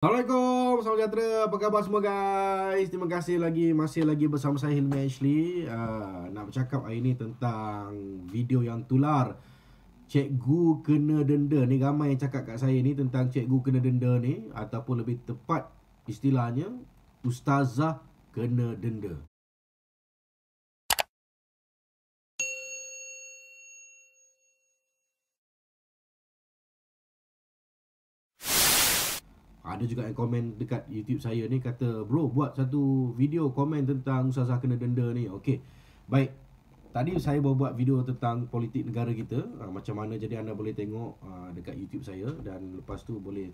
Assalamualaikum, salam sejahtera. Apa khabar semua guys? Terima kasih lagi masih lagi bersama saya Hilmi Ashley. Uh, nak bercakap hari ini tentang video yang tular. Cikgu kena denda. Ni ramai yang cakap kat saya ni tentang cikgu kena denda ni ataupun lebih tepat istilahnya ustazah kena denda. Ada juga yang komen dekat YouTube saya ni kata, "Bro, buat satu video komen tentang usaha kena denda ni." Okey. Baik. Tadi saya baru buat video tentang politik negara kita, uh, macam mana jadi anda boleh tengok uh, dekat YouTube saya dan lepas tu boleh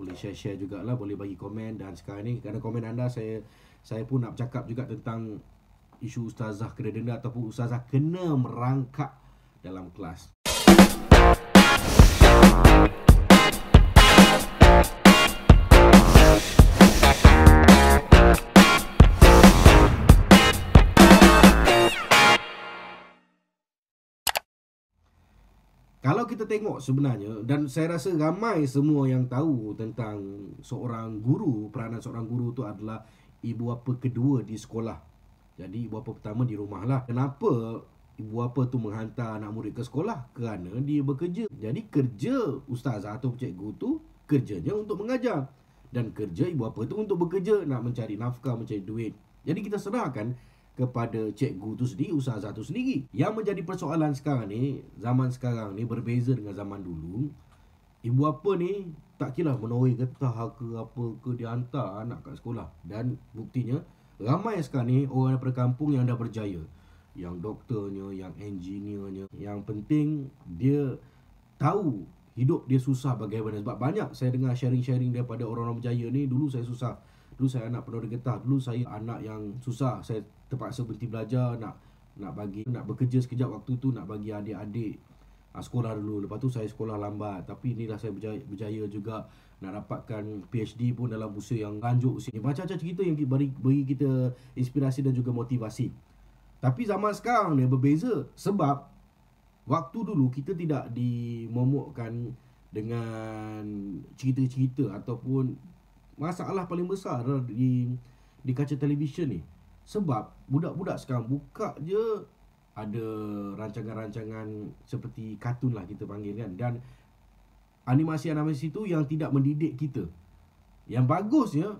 boleh share-share jugalah, boleh bagi komen dan sekarang ni kerana komen anda saya saya pun nak cakap juga tentang isu ustazah kena denda ataupun ustazah kena merangkak dalam kelas. Thank you kalau kita tengok sebenarnya dan saya rasa ramai semua yang tahu tentang seorang guru peranan seorang guru itu adalah ibu bapa kedua di sekolah jadi ibu bapa pertama di rumah lah kenapa ibu bapa tu menghantar anak murid ke sekolah kerana dia bekerja jadi kerja ustaz atau cikgu tu kerjanya untuk mengajar dan kerja ibu bapa tu untuk bekerja nak mencari nafkah mencari duit jadi kita serahkan kepada cikgu tu sendiri, usaha satu sendiri. Yang menjadi persoalan sekarang ni, zaman sekarang ni berbeza dengan zaman dulu. Ibu apa ni, tak kira menoi ke tah ke apa ke dia hantar anak kat sekolah. Dan buktinya, ramai sekarang ni orang daripada kampung yang dah berjaya. Yang doktornya, yang engineernya. Yang penting, dia tahu hidup dia susah bagaimana. Sebab banyak saya dengar sharing-sharing daripada orang-orang berjaya ni, dulu saya susah Dulu saya anak penuh dengan getah Dulu saya anak yang susah Saya terpaksa berhenti belajar Nak nak bagi Nak bekerja sekejap waktu tu Nak bagi adik-adik uh, Sekolah dulu Lepas tu saya sekolah lambat Tapi inilah saya berjaya, berjaya juga Nak dapatkan PhD pun dalam usia yang ganjuk usia Macam-macam cerita yang beri, beri kita Inspirasi dan juga motivasi Tapi zaman sekarang dia berbeza Sebab Waktu dulu kita tidak dimomokkan dengan cerita-cerita ataupun masalah paling besar di di kaca televisyen ni sebab budak-budak sekarang buka je ada rancangan-rancangan seperti kartun lah kita panggil kan dan animasi-animasi tu yang tidak mendidik kita yang bagus ya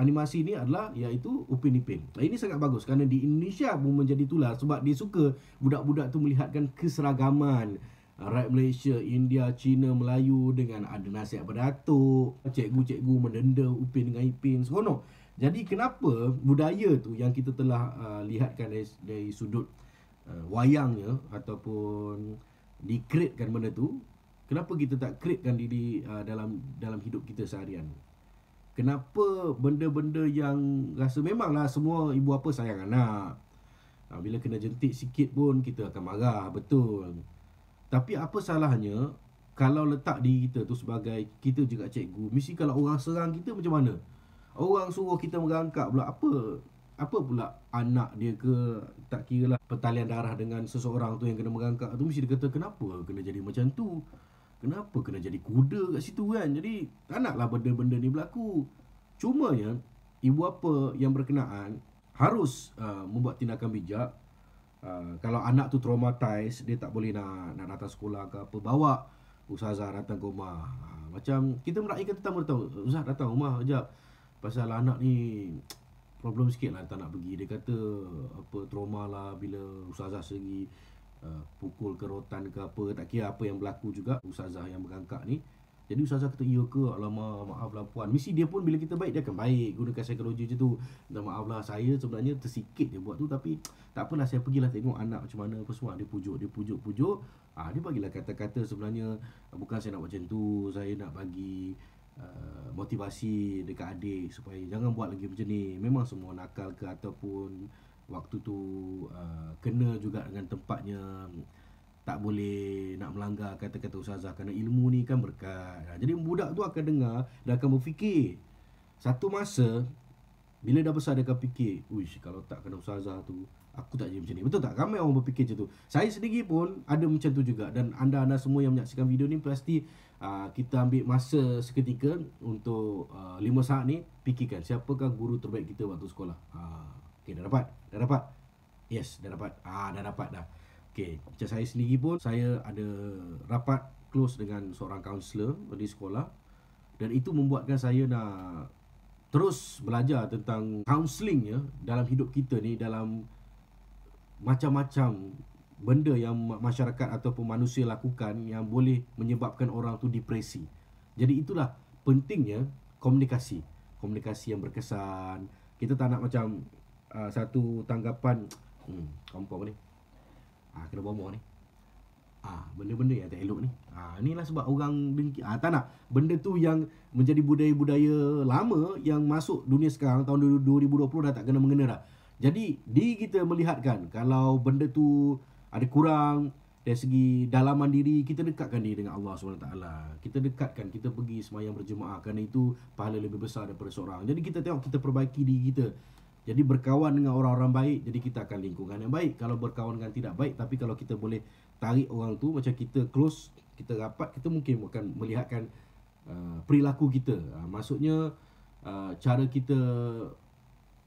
animasi ni adalah iaitu Upin Ipin. Nah, ini sangat bagus kerana di Indonesia pun menjadi tular sebab dia suka budak-budak tu melihatkan keseragaman rakyat Malaysia, India, China, Melayu dengan ada nasihat pada atuk, cikgu-cikgu mendenda Upin dengan Ipin, seronok. Jadi kenapa budaya tu yang kita telah uh, lihatkan dari, dari sudut uh, wayangnya ataupun dikreatkan benda tu, kenapa kita tak kreatkan diri uh, dalam dalam hidup kita seharian? Kenapa benda-benda yang rasa memanglah semua ibu apa sayang anak. Ha, bila kena jentik sikit pun kita akan marah, betul. Tapi apa salahnya kalau letak diri kita tu sebagai kita juga cikgu. Mesti kalau orang serang kita macam mana? Orang suruh kita merangkak pula apa? Apa pula anak dia ke tak kira lah pertalian darah dengan seseorang tu yang kena merangkak tu mesti dia kata kenapa kena jadi macam tu? Kenapa kena jadi kuda kat situ kan? Jadi tak lah benda-benda ni berlaku. cuma Cumanya ibu apa yang berkenaan harus uh, membuat tindakan bijak uh, kalau anak tu traumatized dia tak boleh nak nak datang sekolah ke apa bawa ustazah datang ke rumah uh, macam kita meraihkan tetamu datang ustaz datang rumah sekejap pasal anak ni problem sikit lah tak nak pergi dia kata apa trauma lah bila usaha sendiri uh, ah, pukul kerotan ke apa tak kira apa yang berlaku juga ustazah yang berangkat ni jadi ustazah kata iya ke Alamak maaf lah puan Mesti dia pun bila kita baik Dia akan baik Gunakan psikologi je tu Dan maaf lah saya sebenarnya Tersikit dia buat tu Tapi tak apalah saya pergilah tengok anak macam mana apa semua dia pujuk dia pujuk-pujuk ah ha, dia bagilah kata-kata sebenarnya bukan saya nak buat macam tu saya nak bagi Uh, motivasi dekat adik supaya jangan buat lagi macam ni memang semua nakal ke ataupun waktu tu uh, kena juga dengan tempatnya tak boleh nak melanggar kata-kata ustazah kerana ilmu ni kan berkat. Ha, jadi budak tu akan dengar dan akan berfikir. Satu masa bila dah besar dia akan fikir, "Uish, kalau tak kena ustazah tu, aku tak jadi macam ni." Betul tak? Ramai orang berfikir macam tu. Saya sendiri pun ada macam tu juga dan anda-anda semua yang menyaksikan video ni pasti uh, kita ambil masa seketika untuk uh, ha, 5 saat ni fikirkan siapakah guru terbaik kita waktu sekolah. Ha, uh, okay, dah dapat. Dah dapat. Yes, dah dapat. Ah, uh, dah dapat dah. Okay, macam saya sendiri pun, saya ada rapat close dengan seorang kaunselor di sekolah dan itu membuatkan saya nak terus belajar tentang kaunseling ya dalam hidup kita ni dalam macam-macam benda yang masyarakat ataupun manusia lakukan yang boleh menyebabkan orang tu depresi. Jadi itulah pentingnya komunikasi. Komunikasi yang berkesan. Kita tak nak macam uh, satu tanggapan hmm, kompom ni kena bawa ni. Ha, benda-benda yang tak elok ni. Ha, inilah sebab orang dengki. Ha, tak nak. Benda tu yang menjadi budaya-budaya lama yang masuk dunia sekarang tahun 2020 dah tak kena mengena dah. Jadi, di kita melihatkan kalau benda tu ada kurang dari segi dalaman diri, kita dekatkan diri dengan Allah SWT. Kita dekatkan, kita pergi semayang berjemaah kerana itu pahala lebih besar daripada seorang. Jadi, kita tengok kita perbaiki diri kita. Jadi berkawan dengan orang-orang baik Jadi kita akan lingkungan yang baik Kalau berkawan dengan tidak baik Tapi kalau kita boleh tarik orang tu Macam kita close Kita rapat Kita mungkin akan melihatkan uh, Perilaku kita uh, Maksudnya uh, Cara kita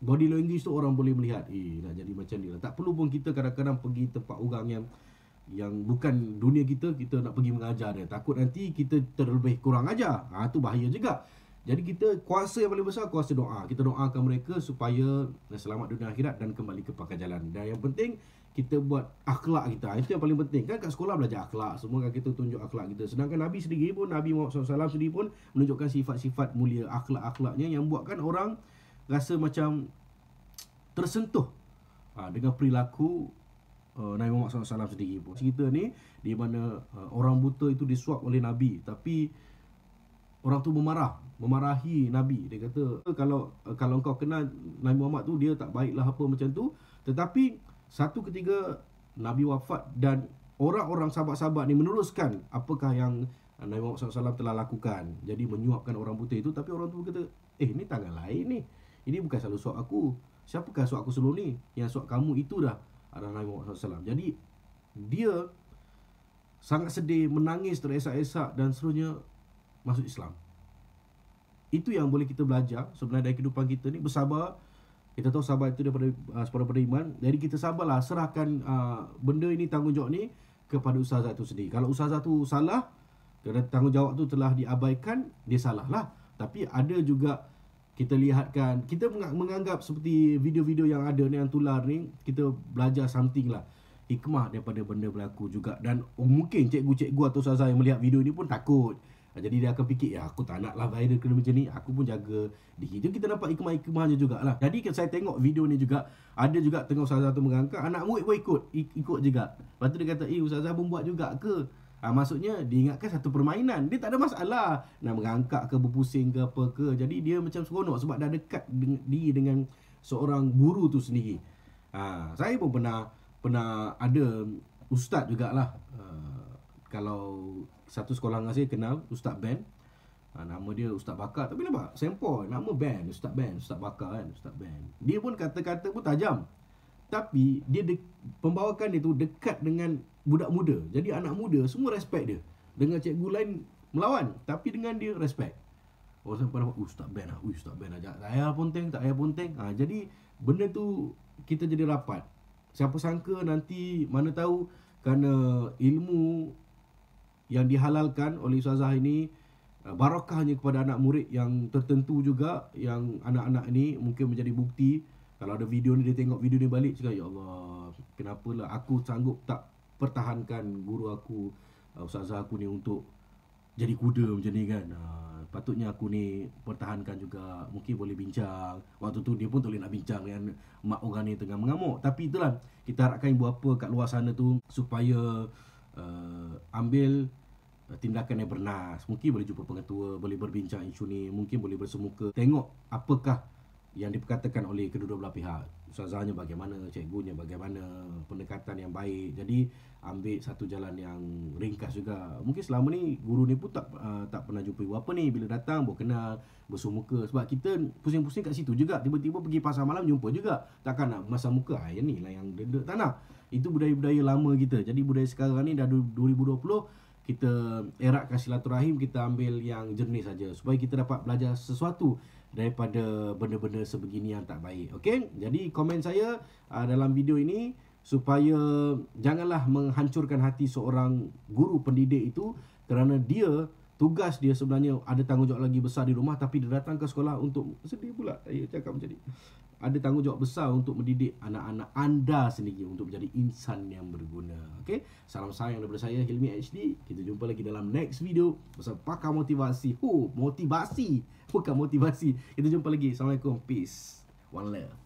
Body language tu orang boleh melihat Eh nak jadi macam ni lah. Tak perlu pun kita kadang-kadang pergi tempat orang yang Yang bukan dunia kita Kita nak pergi mengajar dia Takut nanti kita terlebih kurang ajar Ha tu bahaya juga jadi kita kuasa yang paling besar kuasa doa. Kita doakan mereka supaya eh, selamat dunia akhirat dan kembali ke pakar jalan. Dan yang penting kita buat akhlak kita. Ah, itu yang paling penting. Kan kat sekolah belajar akhlak. Semua kan kita tunjuk akhlak kita. Sedangkan Nabi sendiri pun, Nabi Muhammad SAW sendiri pun menunjukkan sifat-sifat mulia akhlak-akhlaknya yang buatkan orang rasa macam tersentuh ah, dengan perilaku uh, Nabi Muhammad SAW sendiri pun. Cerita ni di mana uh, orang buta itu disuap oleh Nabi. Tapi orang tu memarah memarahi Nabi dia kata kalau kalau kau kenal Nabi Muhammad tu dia tak baiklah apa macam tu tetapi satu ketiga Nabi wafat dan orang-orang sahabat-sahabat ni meneruskan apakah yang Nabi Muhammad SAW telah lakukan jadi menyuapkan orang putih itu tapi orang tu kata eh ni tangan lain ni ini bukan selalu suap aku siapakah suap aku sebelum ni yang suap kamu itu dah ada Nabi Muhammad SAW jadi dia sangat sedih menangis teresak-esak dan seterusnya masuk Islam. Itu yang boleh kita belajar sebenarnya dari kehidupan kita ni bersabar. Kita tahu sabar itu daripada uh, ah, sebab daripada iman. Jadi kita sabarlah serahkan uh, benda ini tanggungjawab ni kepada usaha itu sendiri. Kalau usaha tu salah, kerana tanggungjawab tu telah diabaikan, dia salah lah. Tapi ada juga kita lihatkan, kita menganggap seperti video-video yang ada ni, yang tular ni, kita belajar something lah. Hikmah daripada benda berlaku juga. Dan oh, mungkin cikgu-cikgu atau ustazah yang melihat video ni pun takut. Jadi dia akan fikir, ya aku tak nak lah viral kena macam ni. Aku pun jaga diri. Jadi kita nampak hikmah juga lah. Jadi saya tengok video ni juga. Ada juga tengok Ustazah tu mengangkat. Anak murid pun ikut. Ik- ikut juga. Lepas tu dia kata, eh Ustazah pun buat juga ke? Ha, maksudnya diingatkan satu permainan. Dia tak ada masalah. Nak mengangkat ke, berpusing ke, apa ke. Jadi dia macam seronok sebab dah dekat di dengan seorang guru tu sendiri. Ha, saya pun pernah pernah ada ustaz jugalah. Ha, kalau satu sekolah dengan kenal Ustaz Ben. Ha, nama dia Ustaz Bakar. Tapi nampak? Sempoi. Nama Ben. Ustaz Ben. Ustaz Bakar kan. Ustaz Ben. Dia pun kata-kata pun tajam. Tapi dia de- pembawakan dia tu dekat dengan budak muda. Jadi anak muda semua respect dia. Dengan cikgu lain melawan. Tapi dengan dia respect. Orang sampai nampak, Ustaz Ben lah. Ustaz Ben lah. Tak payah ponteng. Tak payah ponteng. Ha, ah, jadi benda tu kita jadi rapat. Siapa sangka nanti mana tahu kerana ilmu yang dihalalkan oleh ustazah ini uh, barakahnya kepada anak murid yang tertentu juga yang anak-anak ini mungkin menjadi bukti kalau ada video ni dia tengok video ni balik cakap ya Allah kenapalah aku sanggup tak pertahankan guru aku uh, ustazah aku ni untuk jadi kuda macam ni kan uh, patutnya aku ni pertahankan juga mungkin boleh bincang waktu tu dia pun tak boleh nak bincang dengan mak orang ni tengah mengamuk tapi itulah kita harapkan ibu apa kat luar sana tu supaya uh, ambil tindakan yang bernas mungkin boleh jumpa pengetua boleh berbincang isu ni mungkin boleh bersemuka tengok apakah yang diperkatakan oleh kedua-dua belah pihak Ustazahnya bagaimana, cikgunya bagaimana Pendekatan yang baik Jadi ambil satu jalan yang ringkas juga Mungkin selama ni guru ni pun tak uh, tak pernah jumpa ibu apa ni Bila datang pun kenal Besuh muka Sebab kita pusing-pusing kat situ juga Tiba-tiba pergi pasar malam jumpa juga Takkan nak masa muka Ya ni lah yang dedek tanah Itu budaya-budaya lama kita Jadi budaya sekarang ni dah 2020 kita erakkan silaturahim kita ambil yang jernih saja supaya kita dapat belajar sesuatu daripada benda-benda sebegini yang tak baik okey jadi komen saya uh, dalam video ini supaya janganlah menghancurkan hati seorang guru pendidik itu kerana dia tugas dia sebenarnya ada tanggungjawab lagi besar di rumah tapi dia datang ke sekolah untuk sedih pula saya eh, cakap macam ni ada tanggungjawab besar untuk mendidik anak-anak anda sendiri untuk menjadi insan yang berguna. Okay, Salam sayang daripada saya Hilmi HD. Kita jumpa lagi dalam next video pasal pakar motivasi. Oh, motivasi. Bukan motivasi. Kita jumpa lagi. Assalamualaikum. Peace. One love.